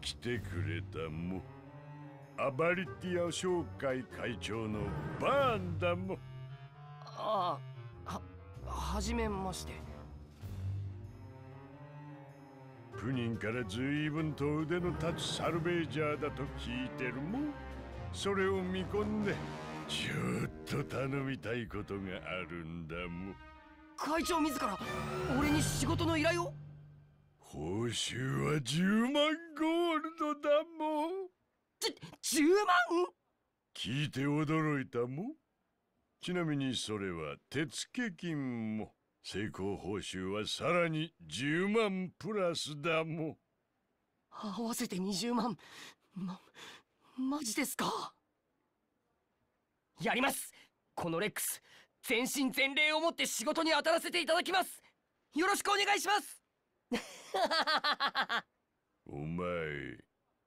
来てくれたもアバリティア商会会長のバーンだもああはじめましてプニンから随分と腕の立つサルベージャーだと聞いてるもそれを見込んでちょっと頼みたいことがあるんだも会長自ら俺に仕事の依頼を報酬は10万ゴールドだもん10万聞いて驚いたもちなみにそれは手付金も成功報酬はさらに10万プラスだも合わせて20万まマジですかやりますこのレックス全身全霊をもって仕事に当たらせていただきますよろしくお願いしますお前、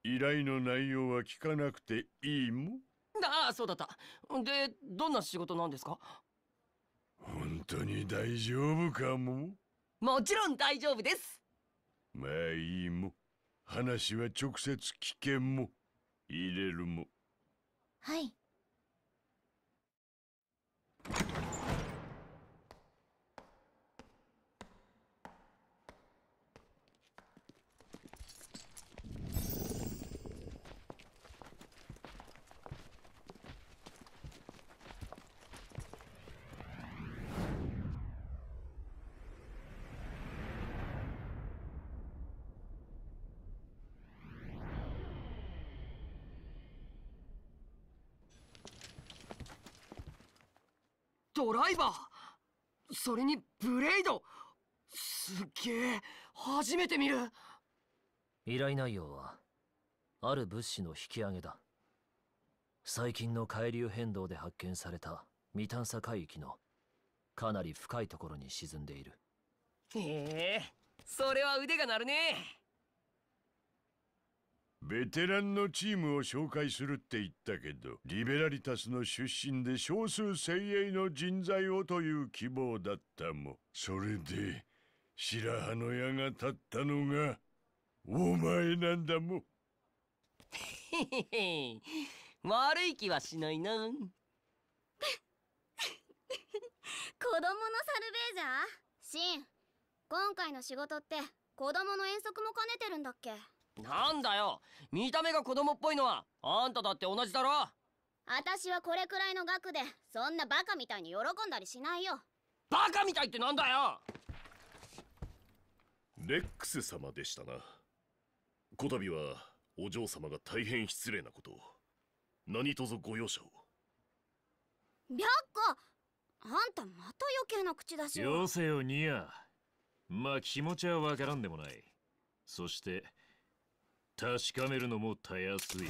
依頼の内容は聞かなくていいもああ、そうだった。で、どんな仕事なんですか本当に大丈夫かももちろん大丈夫です。まあいいも。話は直接聞けも。入れるも。はい。ドライバーそれにブレイドすっげえ初めて見る依頼内容はある物資の引き上げだ最近の海流変動で発見された未探査海域のかなり深いところに沈んでいるへえそれは腕が鳴るねベテランのチームを紹介するって言ったけどリベラリタスの出身で少数精鋭の人材をという希望だったもそれで白羽の矢が立ったのがお前なんだも 悪い気はしないな子供のサルベージャーシン今回の仕事って子供の遠足も兼ねてるんだっけなんだよ見た目が子供っぽいのはあんただって同じだろ私はこれくらいの額でそんなバカみたいに喜んだりしないよバカみたいってなんだよレックス様でしたなこたびはお嬢様が大変失礼なことを何卒ご容赦を白子あんたまた余計な口出しをよせよニアまあ気持ちはわからんでもないそして確かめるのもたやすい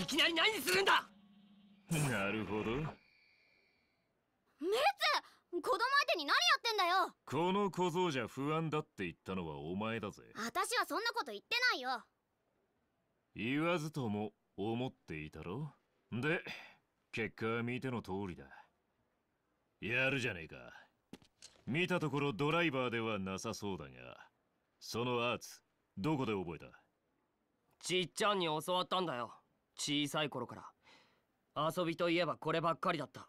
いきなり何するんだなるほどメツ子供相手に何やってんだよこの小僧じゃ不安だって言ったのはお前だぜ私はそんなこと言ってないよ言わずとも思っていたろで結果は見ての通りだやるじゃねえか見たところドライバーではなさそうだがそのアーツどこで覚えたちっちゃんに教わったんだよ小さい頃から遊びといえばこればっかりだった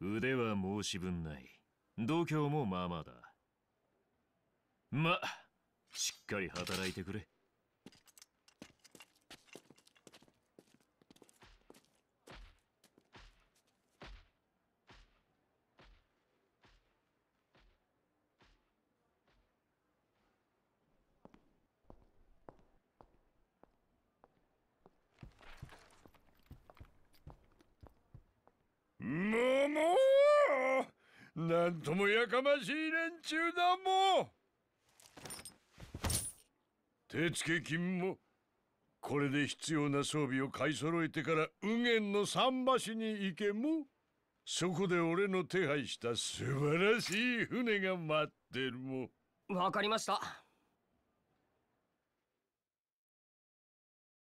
腕は申し分ない度胸もまあまあだましっかり働いてくれなんともやかましい連中だも手付金もこれで必要な装備を買い揃えてから右元の桟橋に行けもそこで俺の手配した素晴らしい船が待ってるもわかりました